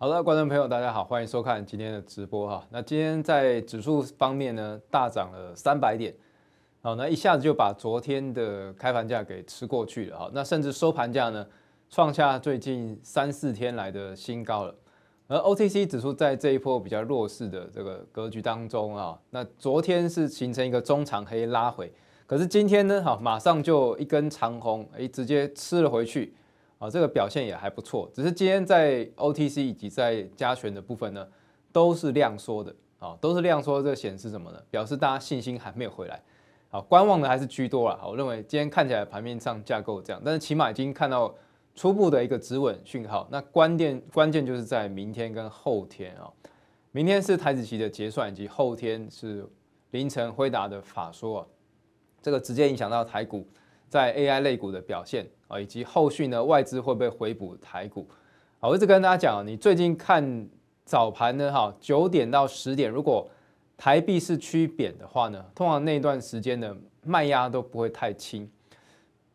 好的，观众朋友，大家好，欢迎收看今天的直播哈。那今天在指数方面呢，大涨了三百点，好，那一下子就把昨天的开盘价给吃过去了哈。那甚至收盘价呢，创下最近三四天来的新高了。而 OTC 指数在这一波比较弱势的这个格局当中啊，那昨天是形成一个中长黑拉回，可是今天呢，哈，马上就一根长红，哎，直接吃了回去。啊，这个表现也还不错，只是今天在 OTC 以及在加权的部分呢，都是量缩的啊，都是量缩，这显示什么呢？表示大家信心还没有回来，啊，观望的还是居多啦。我认为今天看起来盘面上架构这样，但是起码已经看到初步的一个止稳讯号。那关键关键就是在明天跟后天啊，明天是台子期的结算，以及后天是凌晨辉达的法说啊，这个直接影响到台股在 AI 类股的表现。啊，以及后续呢，外资会不会回补台股？啊，我一直跟大家讲，你最近看早盘呢，哈，九点到十点，如果台币是趋贬的话呢，通常那段时间的卖压都不会太轻。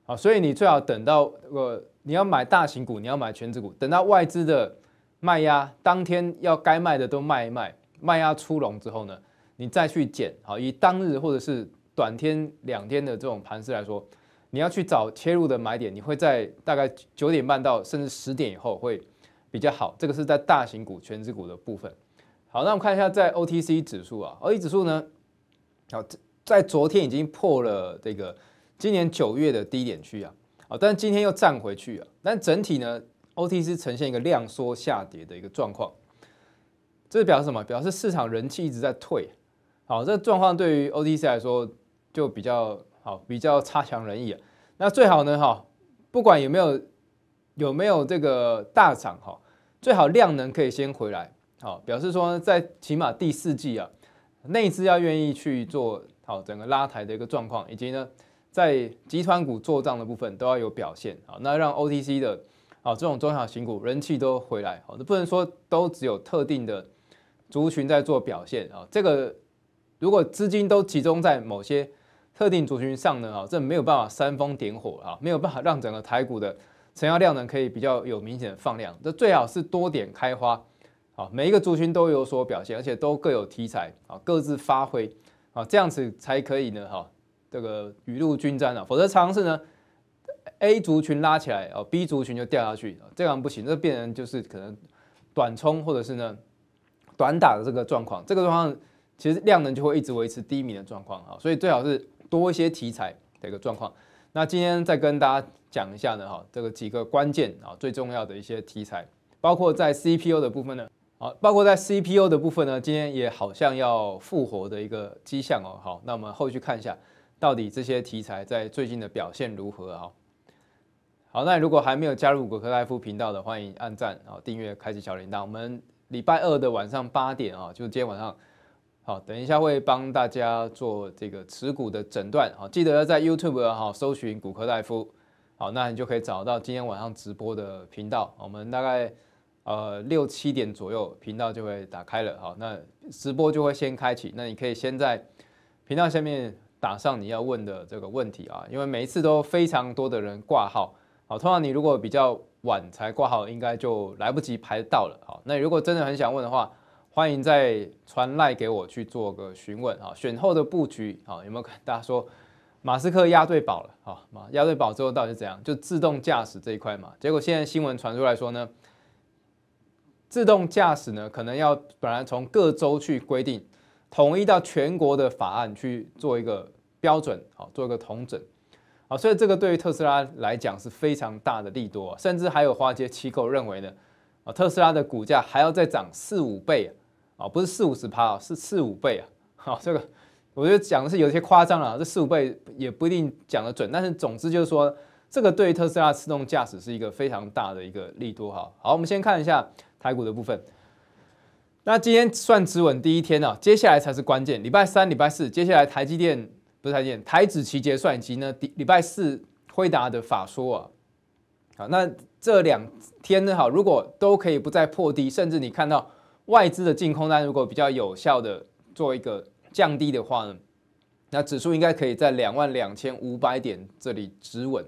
啊，所以你最好等到，呃，你要买大型股，你要买全职股，等到外资的卖压当天要该卖的都卖一卖，卖压出笼之后呢，你再去减，好，以当日或者是短天两天的这种盘势来说。你要去找切入的买点，你会在大概九点半到甚至十点以后会比较好。这个是在大型股、全指股的部分。好，那我们看一下在 OTC 指数啊，OTC 指数呢，好在昨天已经破了这个今年九月的低点区啊，好，但是今天又站回去啊。但整体呢，OTC 呈现一个量缩下跌的一个状况，这表示什么？表示市场人气一直在退。好，这个状况对于 OTC 来说就比较。好，比较差强人意啊。那最好呢，哈，不管有没有有没有这个大涨哈，最好量能可以先回来，好，表示说在起码第四季啊，内资要愿意去做好整个拉抬的一个状况，以及呢在集团股做账的部分都要有表现好，那让 O T C 的好这种中小型股人气都回来，好，那不能说都只有特定的族群在做表现啊。这个如果资金都集中在某些。特定族群上呢，啊，这没有办法煽风点火啊，没有办法让整个台股的成交量呢可以比较有明显的放量。这最好是多点开花，啊，每一个族群都有所表现，而且都各有题材啊，各自发挥啊，这样子才可以呢，哈，这个雨露均沾啊。否则尝试呢，A 族群拉起来哦，B 族群就掉下去，这样不行，这变成就是可能短冲或者是呢短打的这个状况，这个状况其实量能就会一直维持低迷的状况啊，所以最好是。多一些题材的一个状况，那今天再跟大家讲一下呢，哈，这个几个关键啊，最重要的一些题材，包括在 CPU 的部分呢，啊，包括在 CPU 的部分呢，今天也好像要复活的一个迹象哦，好，那我们后续看一下到底这些题材在最近的表现如何啊，好，那如果还没有加入果科大夫频道的，欢迎按赞啊，订阅，开启小铃铛，我们礼拜二的晚上八点啊，就是今天晚上。好，等一下会帮大家做这个持股的诊断。好，记得要在 YouTube 哈搜寻骨科大夫。好，那你就可以找到今天晚上直播的频道。我们大概呃六七点左右频道就会打开了。好，那直播就会先开启。那你可以先在频道下面打上你要问的这个问题啊，因为每一次都非常多的人挂号。好，通常你如果比较晚才挂号，应该就来不及排到了。好，那如果真的很想问的话，欢迎再传赖给我去做个询问啊，选后的布局啊有没有看？大家说马斯克押对宝了啊？压对宝之后到底是怎样？就自动驾驶这一块嘛？结果现在新闻传出来说呢，自动驾驶呢可能要本来从各州去规定，统一到全国的法案去做一个标准啊，做一个统整啊，所以这个对于特斯拉来讲是非常大的利多，甚至还有华尔街机构认为呢啊，特斯拉的股价还要再涨四五倍。哦，不是四五十趴是四五倍啊！好，这个我觉得讲的是有些夸张了，这四五倍也不一定讲得准，但是总之就是说，这个对特斯拉自动驾驶是一个非常大的一个利多哈。好，我们先看一下台股的部分。那今天算止稳第一天了，接下来才是关键。礼拜三、礼拜四，接下来台积电不是台积电，台指期结算以及呢礼拜四辉达的法说啊。好，那这两天呢，好，如果都可以不再破低，甚至你看到。外资的净空单如果比较有效的做一个降低的话呢，那指数应该可以在两万两千五百点这里止稳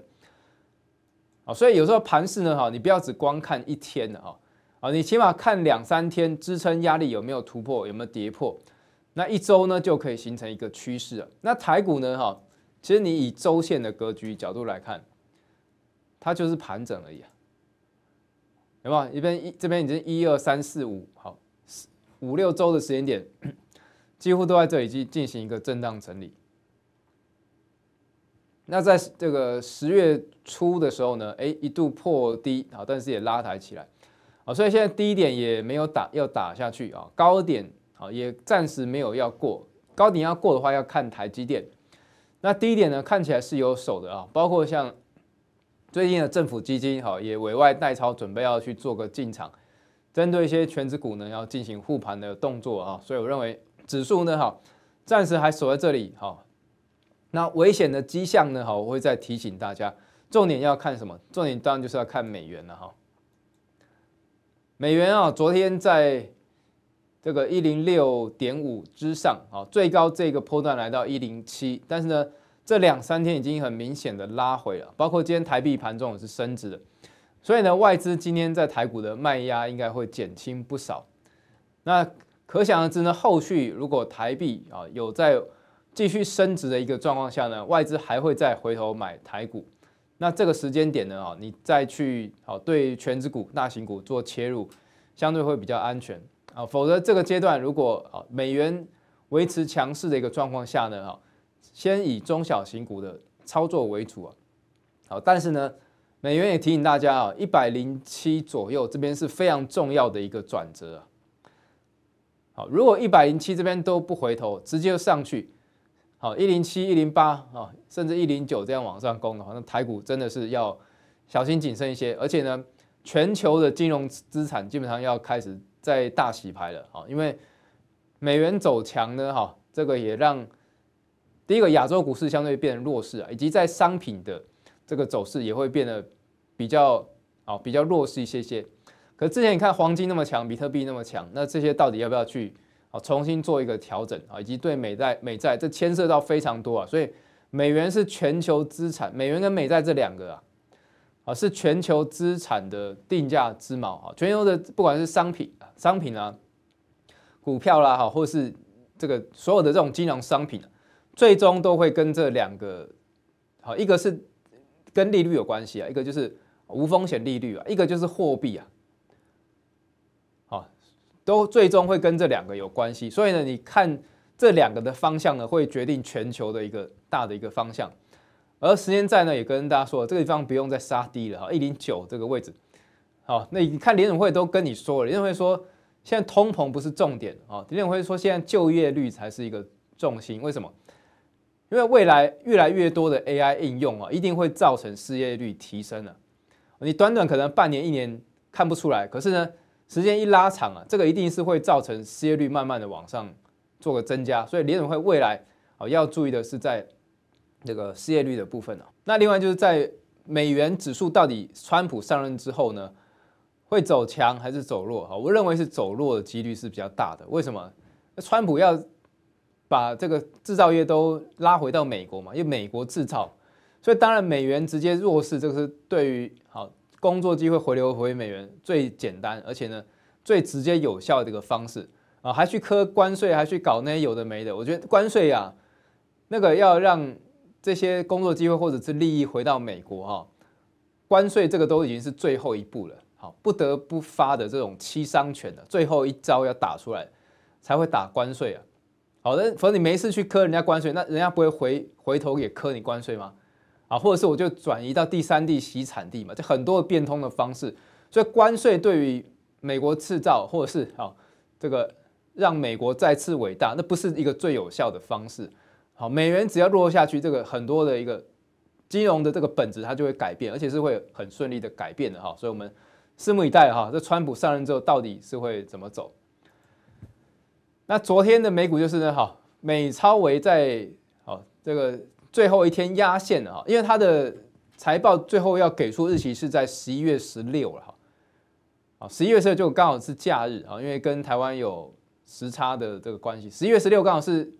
啊，所以有时候盘势呢哈，你不要只光看一天的哈啊，你起码看两三天支撑压力有没有突破，有没有跌破，那一周呢就可以形成一个趋势了。那台股呢哈，其实你以周线的格局角度来看，它就是盘整而已，有没有？一边一这边已经一二三四五好。五六周的时间点，几乎都在这里进进行一个震荡整理。那在这个十月初的时候呢，哎，一度破低啊，但是也拉抬起来啊，所以现在低点也没有打要打下去啊，高点啊也暂时没有要过，高点要过的话要看台积电。那低点呢，看起来是有手的啊，包括像最近的政府基金哈，也委外代超准备要去做个进场。针对一些全指股呢，要进行护盘的动作啊，所以我认为指数呢哈，暂时还锁在这里哈。那危险的迹象呢哈，我会再提醒大家，重点要看什么？重点当然就是要看美元了哈。美元啊，昨天在这个一零六点五之上啊，最高这个波段来到一零七，但是呢，这两三天已经很明显的拉回了，包括今天台币盘中也是升值的。所以呢，外资今天在台股的卖压应该会减轻不少。那可想而知呢，后续如果台币啊有在继续升值的一个状况下呢，外资还会再回头买台股。那这个时间点呢，啊，你再去好对全指股、大型股做切入，相对会比较安全啊。否则这个阶段如果啊美元维持强势的一个状况下呢，啊，先以中小型股的操作为主啊。好，但是呢。美元也提醒大家啊，一百零七左右这边是非常重要的一个转折啊。好，如果一百零七这边都不回头，直接上去，好，一零七、一零八啊，甚至一零九这样往上攻的话，那台股真的是要小心谨慎一些。而且呢，全球的金融资产基本上要开始在大洗牌了啊，因为美元走强呢，哈，这个也让第一个亚洲股市相对变弱势啊，以及在商品的。这个走势也会变得比较啊，比较弱势一些些。可之前你看黄金那么强，比特币那么强，那这些到底要不要去啊重新做一个调整啊？以及对美债、美债这牵涉到非常多啊。所以美元是全球资产，美元跟美债这两个啊，啊是全球资产的定价之锚啊。全球的不管是商品、商品啊、股票啦，哈，或是这个所有的这种金融商品，最终都会跟这两个好，一个是。跟利率有关系啊，一个就是无风险利率啊，一个就是货币啊，好，都最终会跟这两个有关系。所以呢，你看这两个的方向呢，会决定全球的一个大的一个方向。而时间债呢，也跟大家说，这个地方不用再杀低了啊，一零九这个位置。好，那你看联总会都跟你说了，联储会说现在通膨不是重点啊，联总会说现在就业率才是一个重心。为什么？因为未来越来越多的 AI 应用啊，一定会造成失业率提升了。你短短可能半年一年看不出来，可是呢，时间一拉长啊，这个一定是会造成失业率慢慢的往上做个增加。所以联总会未来啊，要注意的是在这个失业率的部分啊。那另外就是在美元指数到底川普上任之后呢，会走强还是走弱啊？我认为是走弱的几率是比较大的。为什么？川普要。把这个制造业都拉回到美国嘛，因为美国制造，所以当然美元直接弱势，这个是对于好工作机会回流回美元最简单，而且呢最直接有效的一个方式啊，还去磕关税，还去搞那些有的没的。我觉得关税啊，那个要让这些工作机会或者是利益回到美国啊，关税这个都已经是最后一步了，好不得不发的这种欺伤拳的最后一招要打出来，才会打关税啊。好的，反正你没事去磕人家关税，那人家不会回回头也磕你关税吗？啊，或者是我就转移到第三地洗产地嘛，这很多变通的方式。所以关税对于美国制造或者是啊这个让美国再次伟大，那不是一个最有效的方式。好，美元只要落下去，这个很多的一个金融的这个本质它就会改变，而且是会很顺利的改变的哈。所以我们拭目以待哈，这川普上任之后到底是会怎么走？那昨天的美股就是呢，哈，美超维在，好，这个最后一天压线了哈，因为它的财报最后要给出日期是在十一月十六了哈，啊，十一月十六就刚好是假日啊，因为跟台湾有时差的这个关系，十一月十六刚好是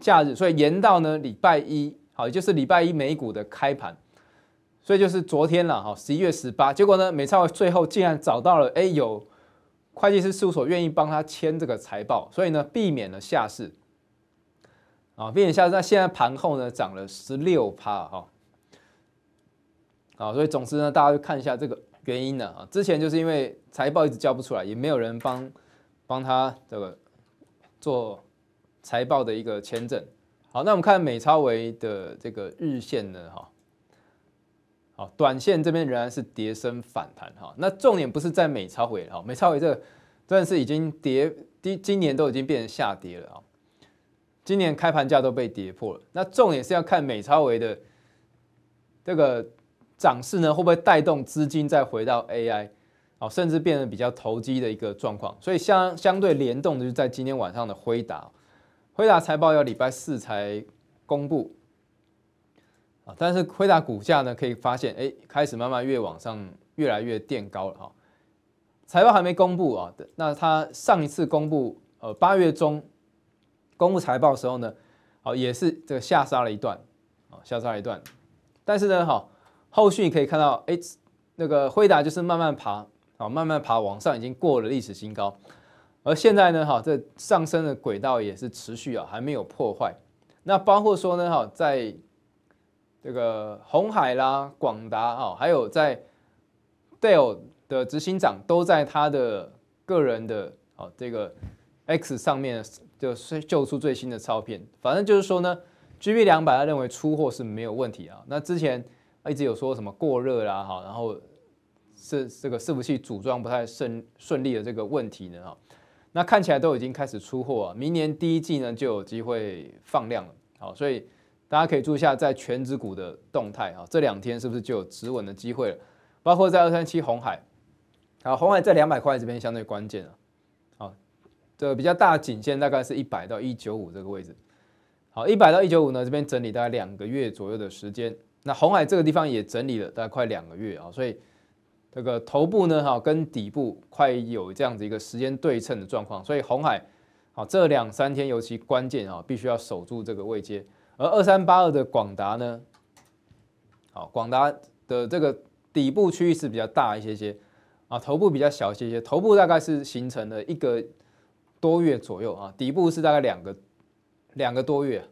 假日，所以延到呢礼拜一，好，也就是礼拜一美股的开盘，所以就是昨天了哈，十一月十八，结果呢，美超最后竟然找到了，哎，有。会计师事务所愿意帮他签这个财报，所以呢，避免了下市。啊，避免下市。那现在盘后呢，涨了十六趴哈。啊，所以总之呢，大家就看一下这个原因呢啊，之前就是因为财报一直交不出来，也没有人帮帮他这个做财报的一个签证。好，那我们看美超维的这个日线呢，哈。短线这边仍然是跌升反弹哈，那重点不是在美超伟哈，美超伟这真的是已经跌低，今年都已经变成下跌了啊，今年开盘价都被跌破了。那重点是要看美超伟的这个涨势呢，会不会带动资金再回到 AI，哦，甚至变成比较投机的一个状况。所以相相对联动的就是在今天晚上的辉达，辉达财报要礼拜四才公布。啊，但是辉达股价呢，可以发现，哎，开始慢慢越往上，越来越垫高了哈。财报还没公布啊，那它上一次公布，呃，八月中公布财报的时候呢，好也是这个下杀了一段，啊，下杀了一段。但是呢，哈，后续可以看到，哎，那个辉达就是慢慢爬，好，慢慢爬往上，已经过了历史新高。而现在呢，哈，这上升的轨道也是持续啊，还没有破坏。那包括说呢，哈，在这个红海啦、广达啊，还有在 Dell 的执行长都在他的个人的哦，这个 X 上面就就出最新的超片。反正就是说呢，G B 两百，他认为出货是没有问题啊。那之前一直有说什么过热啦，哈，然后是这个伺服器组装不太顺顺利的这个问题呢，哈。那看起来都已经开始出货啊，明年第一季呢就有机会放量了，好，所以。大家可以注意一下，在全指股的动态啊，这两天是不是就有止稳的机会了？包括在二三七红海，好，红海在两百块这边相对关键啊。好，这个比较大颈线大概是一百到一九五这个位置。好，一百到一九五呢，这边整理大概两个月左右的时间。那红海这个地方也整理了大概快两个月啊，所以这个头部呢，哈，跟底部快有这样子一个时间对称的状况。所以红海好，这两三天尤其关键啊，必须要守住这个位阶。而二三八二的广达呢？好，广达的这个底部区域是比较大一些些，啊，头部比较小一些些，头部大概是形成了一个多月左右啊，底部是大概两个两个多月，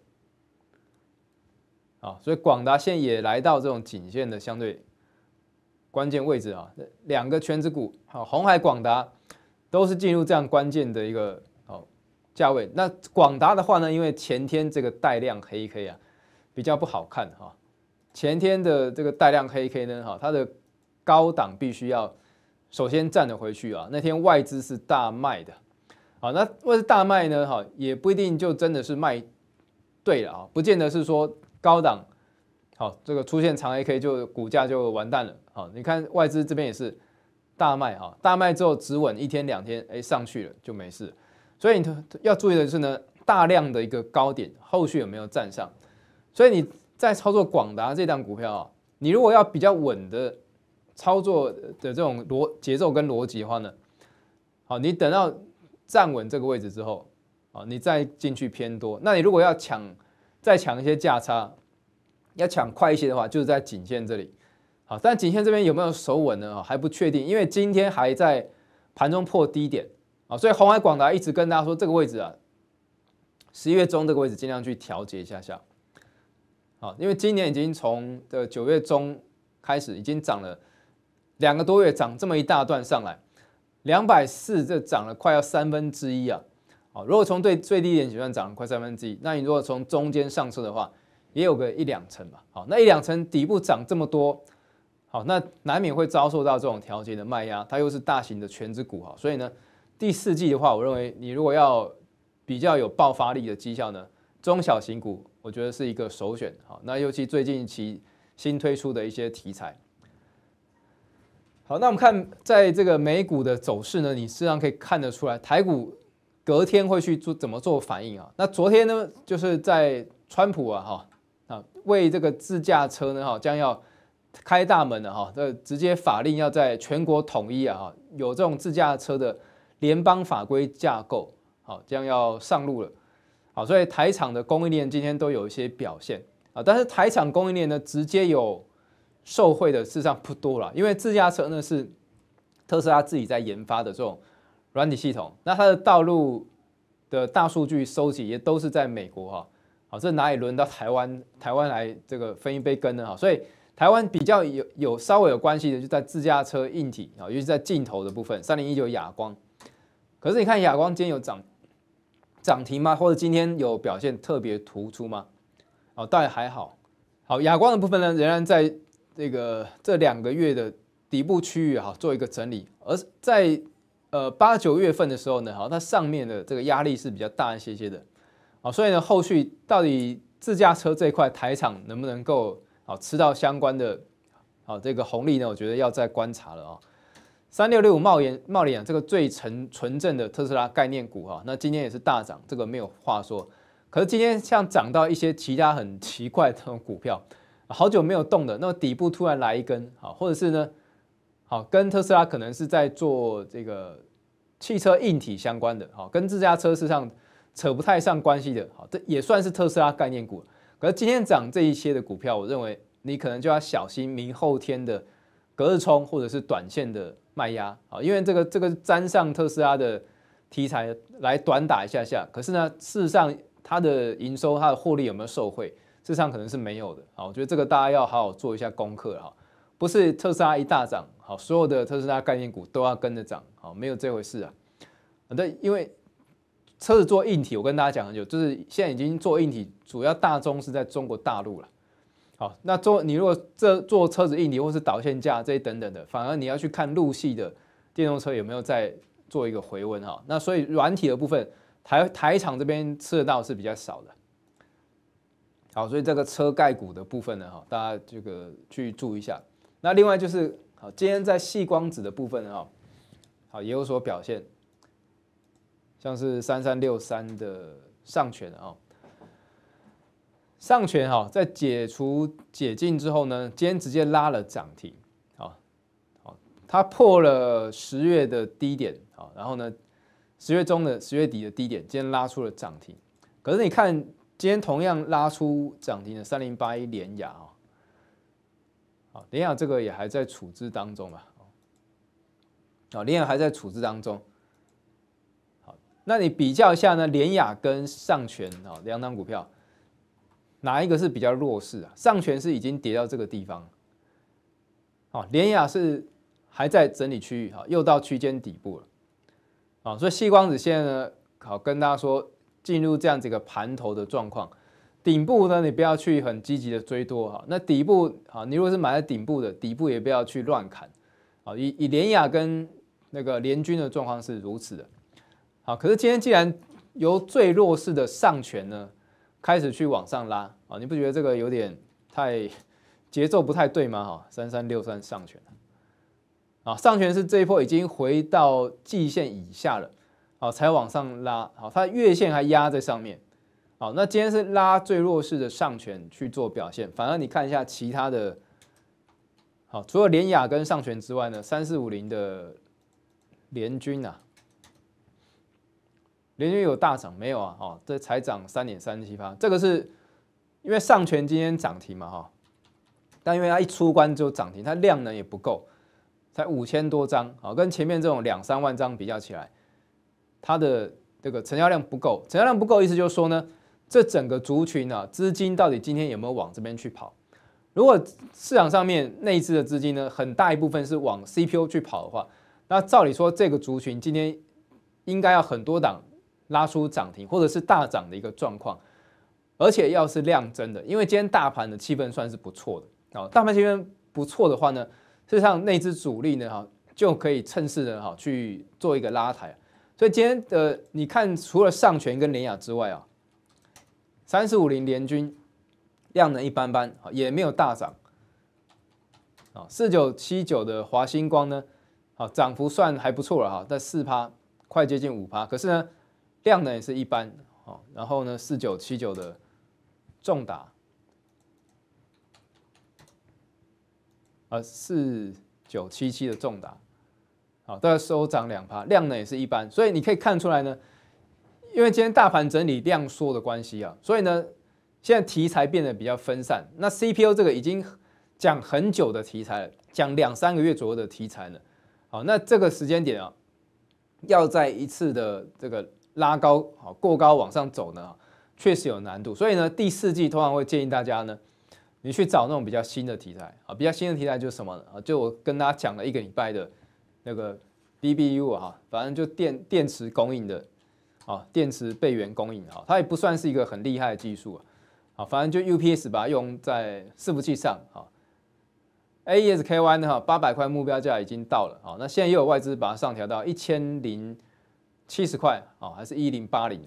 啊，所以广达现也来到这种颈线的相对关键位置啊，两个圈子股，好，红海广达都是进入这样关键的一个。价位那广达的话呢，因为前天这个带量黑 K 啊比较不好看哈，前天的这个带量黑 K 呢哈，它的高档必须要首先站了回去啊。那天外资是大卖的，好，那外资大卖呢哈，也不一定就真的是卖对了啊，不见得是说高档好这个出现长 A K 就股价就完蛋了啊。你看外资这边也是大卖哈，大卖之后只稳一天两天，哎，上去了就没事。所以你要注意的是呢，大量的一个高点后续有没有站上？所以你在操作广达这档股票啊，你如果要比较稳的操作的这种逻节奏跟逻辑的话呢，好，你等到站稳这个位置之后啊，你再进去偏多。那你如果要抢，再抢一些价差，要抢快一些的话，就是在颈线这里。好，但颈线这边有没有守稳呢？还不确定，因为今天还在盘中破低点。啊，所以红海广达一直跟大家说，这个位置啊，十一月中这个位置尽量去调节一下下。好，因为今年已经从的九月中开始，已经涨了两个多月，涨这么一大段上来，两百四这涨了快要三分之一啊。好，如果从最最低点计算，涨了快三分之一，那你如果从中间上车的话，也有个一两成吧。好，那一两成底部涨这么多，好，那难免会遭受到这种调节的卖压，它又是大型的全值股哈，所以呢。第四季的话，我认为你如果要比较有爆发力的绩效呢，中小型股我觉得是一个首选。好，那尤其最近其新推出的一些题材。好，那我们看在这个美股的走势呢，你实际上可以看得出来台股隔天会去做怎么做反应啊？那昨天呢，就是在川普啊哈啊为这个自驾车呢哈将要开大门了哈，这直接法令要在全国统一啊哈，有这种自驾车的。联邦法规架构，好将要上路了，好，所以台厂的供应链今天都有一些表现啊，但是台厂供应链呢，直接有受惠的事实上不多了，因为自驾车呢是特斯拉自己在研发的这种软体系统，那它的道路的大数据收集也都是在美国哈，好，这哪里轮到台湾台湾来这个分一杯羹呢？哈，所以台湾比较有有稍微有关系的，就在自驾车硬体啊，尤其在镜头的部分，三零一九哑光。可是你看，亚光今天有涨涨停吗？或者今天有表现特别突出吗？哦，倒也还好。好，亚光的部分呢，仍然在这个这两个月的底部区域哈，做一个整理。而在呃八九月份的时候呢，好，它上面的这个压力是比较大一些些的。哦，所以呢，后续到底自驾车这一块台厂能不能够好吃到相关的好这个红利呢？我觉得要再观察了啊。三六六五帽檐帽啊，这个最纯纯正的特斯拉概念股哈，那今天也是大涨，这个没有话说。可是今天像涨到一些其他很奇怪的股票，好久没有动的，那么底部突然来一根好，或者是呢，好跟特斯拉可能是在做这个汽车硬体相关的，好跟自家车市场上扯不太上关系的，好这也算是特斯拉概念股。可是今天涨这一些的股票，我认为你可能就要小心明后天的隔日冲或者是短线的。卖压啊，因为这个这个沾上特斯拉的题材来短打一下下，可是呢，事实上它的营收、它的获利有没有受惠？事实上可能是没有的啊。我觉得这个大家要好好做一下功课哈，不是特斯拉一大涨好，所有的特斯拉概念股都要跟着涨好，没有这回事啊。对，因为车子做硬体，我跟大家讲很久，就是现在已经做硬体，主要大宗是在中国大陆了。好，那做你如果这做车子硬尼或是导线架这等等的，反而你要去看路系的电动车有没有在做一个回温哈。那所以软体的部分台台厂这边吃得到是比较少的。好，所以这个车盖股的部分呢哈，大家这个去注意一下。那另外就是好，今天在细光子的部分呢，哈，好也有所表现，像是三三六三的上权啊。上权哈在解除解禁之后呢，今天直接拉了涨停，好，好，它破了十月的低点，哦，然后呢，十月中的十月底的低点，今天拉出了涨停。可是你看，今天同样拉出涨停的三零八一联雅啊，好，联雅这个也还在处置当中吧？哦，联雅还在处置当中。好，那你比较一下呢，联雅跟上泉啊两档股票。哪一个是比较弱势啊？上权是已经跌到这个地方，哦，联雅是还在整理区域，哈，又到区间底部了，啊，所以细光子现在呢，好跟大家说，进入这样子一个盘头的状况，顶部呢，你不要去很积极的追多，哈，那底部啊，你如果是买在顶部的，底部也不要去乱砍，啊，以以联雅跟那个联军的状况是如此的，好，可是今天既然由最弱势的上权呢。开始去往上拉啊！你不觉得这个有点太节奏不太对吗？哈，三三六三上权啊，上权是这一波已经回到季线以下了啊，才往上拉好，它月线还压在上面好，那今天是拉最弱势的上权去做表现，反而你看一下其他的，好，除了联雅跟上权之外呢，三四五零的联军啊。连续有大涨没有啊？哦，这才涨三点三七八，这个是因为上权今天涨停嘛哈，但因为它一出关就涨停，它量呢也不够，才五千多张啊，跟前面这种两三万张比较起来，它的这个成交量不够，成交量不够，意思就是说呢，这整个族群啊，资金到底今天有没有往这边去跑？如果市场上面内资的资金呢，很大一部分是往 CPU 去跑的话，那照理说这个族群今天应该要很多档。拉出涨停，或者是大涨的一个状况，而且要是量增的，因为今天大盘的气氛算是不错的啊，大盘气氛不错的话呢，事实上那只主力呢哈就可以趁势的哈去做一个拉抬，所以今天的你看除了上泉跟联雅之外啊，三四五零联军量能一般般啊，也没有大涨啊，四九七九的华星光呢，啊涨幅算还不错了哈，但四趴快接近五趴，可是呢。量呢也是一般，哦。然后呢，四九七九的重达，啊，四九七七的重达，好，都收涨两趴，量呢也是一般，所以你可以看出来呢，因为今天大盘整理量缩的关系啊，所以呢，现在题材变得比较分散。那 C P U 这个已经讲很久的题材了，讲两三个月左右的题材了，好，那这个时间点啊，要在一次的这个。拉高好过高往上走呢，确实有难度。所以呢，第四季通常会建议大家呢，你去找那种比较新的题材啊，比较新的题材就是什么啊？就我跟大家讲了一个礼拜的那个 B B U 啊，反正就电电池供应的啊，电池备援供应啊，它也不算是一个很厉害的技术啊，啊，反正就 U P S 把它用在伺服器上啊。A E S K Y 呢，哈，八百块目标价已经到了，啊。那现在又有外资把它上调到一千零。七十块啊，还是一零八零啊？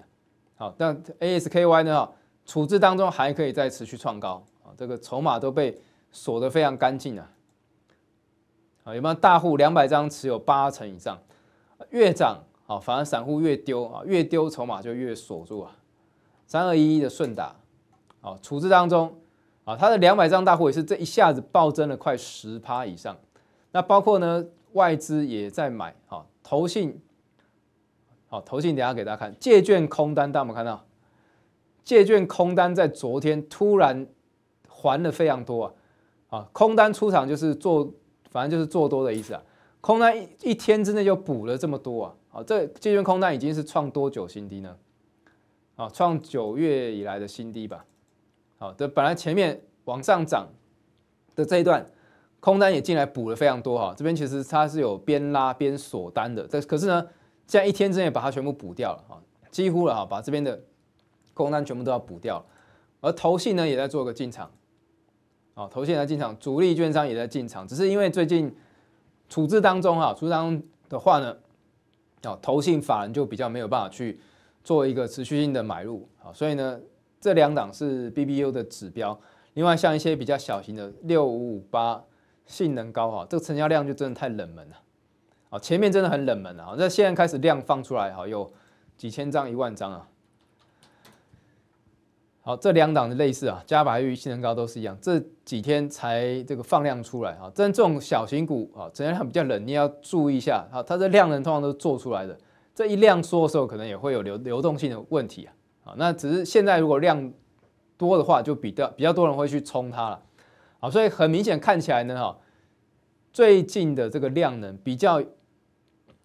好，但 A S K Y 呢？处置当中还可以再持续创高啊！这个筹码都被锁得非常干净啊。啊！有没有大户两百张持有八成以上？越涨啊，反而散户越丢啊，越丢筹码就越锁住啊！三二一一的顺达，啊，处置当中啊，它的两百张大户也是这一下子暴增了快十趴以上，那包括呢外资也在买啊，投信。好，投信等下给大家看借券空单，大家有有看到？借券空单在昨天突然还的非常多啊！啊，空单出场就是做，反正就是做多的意思啊。空单一一天之内就补了这么多啊！啊，这借券空单已经是创多久新低呢？啊，创九月以来的新低吧。好，这本来前面往上涨的这一段，空单也进来补了非常多哈。这边其实它是有边拉边锁单的，这可是呢？这样一天之内把它全部补掉了啊，几乎了哈，把这边的空单全部都要补掉了。而投信呢也在做个进场，啊，投信在进场，主力券商也在进场，只是因为最近处置当中啊，处置当中的话呢，啊，投信法人就比较没有办法去做一个持续性的买入啊，所以呢，这两档是 B B U 的指标。另外像一些比较小型的六五五八，性能高啊，这个成交量就真的太冷门了。好，前面真的很冷门啊，那现在开始量放出来，好有几千张、一万张啊。好，这两档的类似啊，加白玉、细能高都是一样，这几天才这个放量出来啊。但这种小型股啊，成交量比较冷你要注意一下啊。它的量能通常都做出来的，这一量缩的时候，可能也会有流流动性的问题啊。那只是现在如果量多的话，就比较比较多人会去冲它了。好，所以很明显看起来呢，哈，最近的这个量能比较。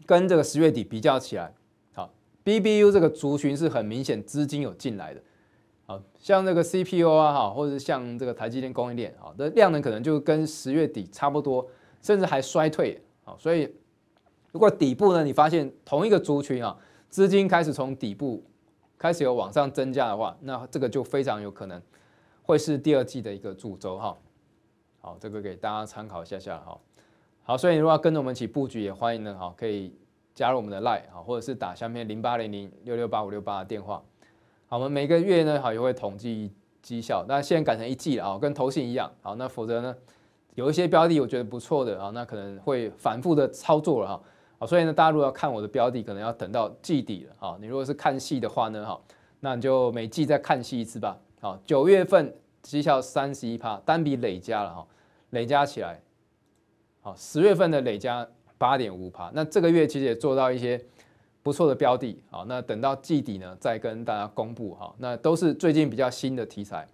跟这个十月底比较起来，好，B B U 这个族群是很明显资金有进来的，好，像这个 C P U 啊，哈，或者像这个台积电供应链，好，的量呢可能就跟十月底差不多，甚至还衰退，好，所以如果底部呢，你发现同一个族群啊，资金开始从底部开始有往上增加的话，那这个就非常有可能会是第二季的一个主轴，哈，好，这个给大家参考一下下，哈。好，所以如果要跟着我们一起布局，也欢迎呢。好，可以加入我们的 Line，好，或者是打下面零八零零六六八五六八的电话。好，我们每个月呢，好也会统计绩效，那现在改成一季了啊，跟头信一样。好，那否则呢，有一些标的我觉得不错的啊，那可能会反复的操作了哈。好，所以呢，大家如果要看我的标的，可能要等到季底了啊。你如果是看戏的话呢，哈，那你就每季再看戏一次吧。好，九月份绩效三十一趴，单笔累加了哈，累加起来。好，十月份的累加八点五趴，那这个月其实也做到一些不错的标的，好，那等到季底呢，再跟大家公布哈，那都是最近比较新的题材，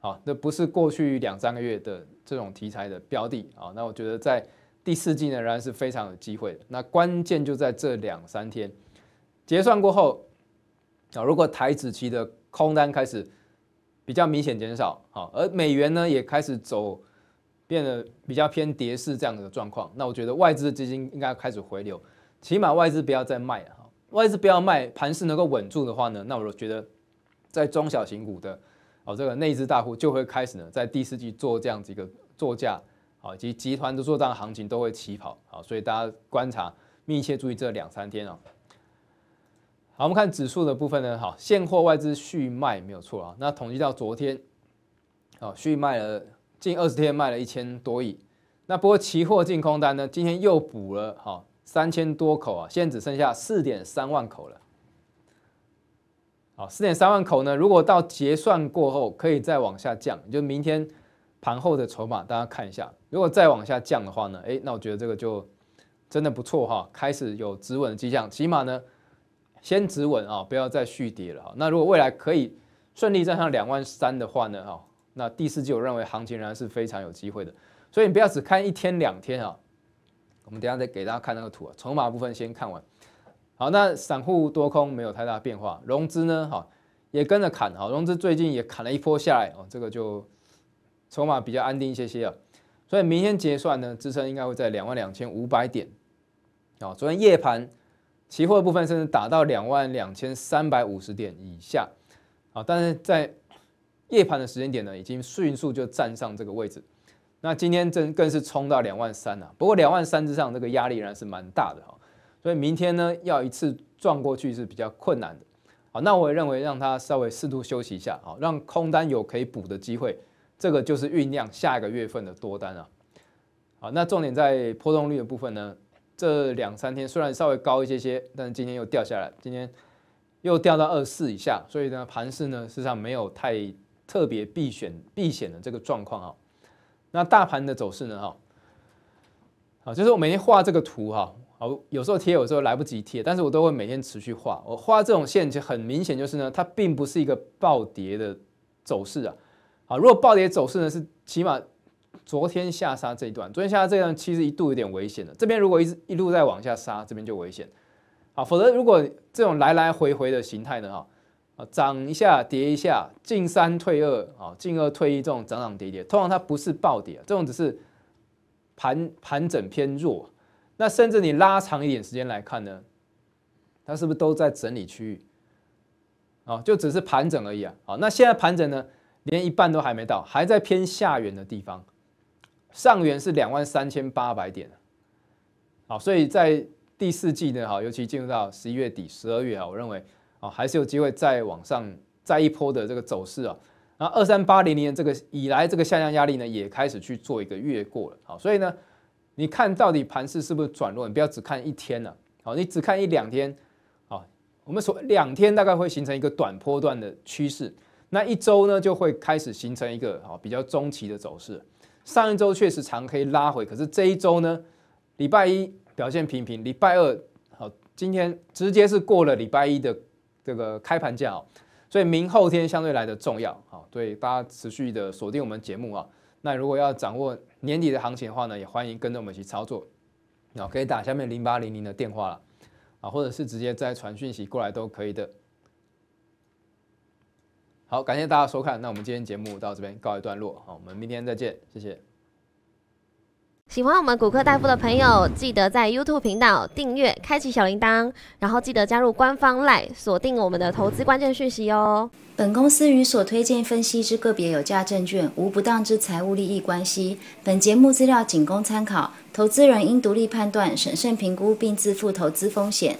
好，那不是过去两三个月的这种题材的标的，啊，那我觉得在第四季呢，仍然是非常有机会的，那关键就在这两三天，结算过后，啊，如果台子期的空单开始比较明显减少，好，而美元呢也开始走。变得比较偏跌势这样的状况，那我觉得外资的基金应该开始回流，起码外资不要再卖了哈，外资不要卖，盘势能够稳住的话呢，那我觉得在中小型股的哦这个内资大户就会开始呢在第四季做这样子一个作价好以及集团的做账行情都会起跑好，所以大家观察密切注意这两三天啊。好，我们看指数的部分呢，好，现货外资续卖没有错啊，那统计到昨天，好续卖了。近二十天卖了一千多亿，那不过期货净空单呢？今天又补了哈三千多口啊，现在只剩下四点三万口了。好，四点三万口呢？如果到结算过后可以再往下降，就明天盘后的筹码大家看一下。如果再往下降的话呢？哎，那我觉得这个就真的不错哈，开始有止稳的迹象，起码呢先止稳啊，不要再续跌了哈。那如果未来可以顺利站上两万三的话呢？哈。那第四季，我认为行情仍然是非常有机会的，所以你不要只看一天两天啊。我们等下再给大家看那个图啊，筹码部分先看完。好，那散户多空没有太大变化，融资呢，哈，也跟着砍哈，融资最近也砍了一波下来哦，这个就筹码比较安定一些些啊。所以明天结算呢，支撑应该会在两万两千五百点啊。昨天夜盘期货部分甚至打到两万两千三百五十点以下啊，但是在夜盘的时间点呢，已经迅速就站上这个位置。那今天正更是冲到两万三了。不过两万三之上，这个压力仍然是蛮大的哈。所以明天呢，要一次撞过去是比较困难的。好，那我也认为让它稍微适度休息一下，好，让空单有可以补的机会。这个就是酝酿下一个月份的多单啊。好，那重点在波动率的部分呢？这两三天虽然稍微高一些些，但是今天又掉下来，今天又掉到二四以下。所以呢，盘势呢，事实上没有太。特别避险避险的这个状况哈，那大盘的走势呢？哈，啊，就是我每天画这个图哈，好，有时候贴，有时候来不及贴，但是我都会每天持续画。我画这种线，就很明显就是呢，它并不是一个暴跌的走势啊。好，如果暴跌走势呢，是起码昨天下杀这一段，昨天下杀这一段其实一度有点危险的。这边如果一直一路在往下杀，这边就危险。好，否则如果这种来来回回的形态呢，哈。啊，涨一下，跌一下，进三退二，啊，进二退一，这种涨涨跌跌，通常它不是暴跌这种只是盘盘整偏弱。那甚至你拉长一点时间来看呢，它是不是都在整理区域？哦，就只是盘整而已啊。好，那现在盘整呢，连一半都还没到，还在偏下缘的地方，上缘是两万三千八百点。好，所以在第四季呢，好，尤其进入到十一月底、十二月啊，我认为。啊，还是有机会再往上再一波的这个走势啊。那二三八零零这个以来这个下降压力呢，也开始去做一个越过了啊。所以呢，你看到底盘势是不是转弱？你不要只看一天了，好，你只看一两天，好，我们说两天大概会形成一个短波段的趋势，那一周呢就会开始形成一个啊比较中期的走势。上一周确实长黑拉回，可是这一周呢，礼拜一表现平平，礼拜二好，今天直接是过了礼拜一的。这个开盘价哦，所以明后天相对来的重要好，对大家持续的锁定我们节目啊，那如果要掌握年底的行情的话呢，也欢迎跟着我们一起操作，然可以打下面零八零零的电话了啊，或者是直接再传讯息过来都可以的。好，感谢大家收看，那我们今天节目到这边告一段落，好，我们明天再见，谢谢。喜欢我们骨科大夫的朋友，记得在 YouTube 频道订阅、开启小铃铛，然后记得加入官方 l i n e 锁定我们的投资关键讯息哦。本公司与所推荐分析之个别有价证券无不当之财务利益关系。本节目资料仅供参考，投资人应独立判断、审慎评估并自负投资风险。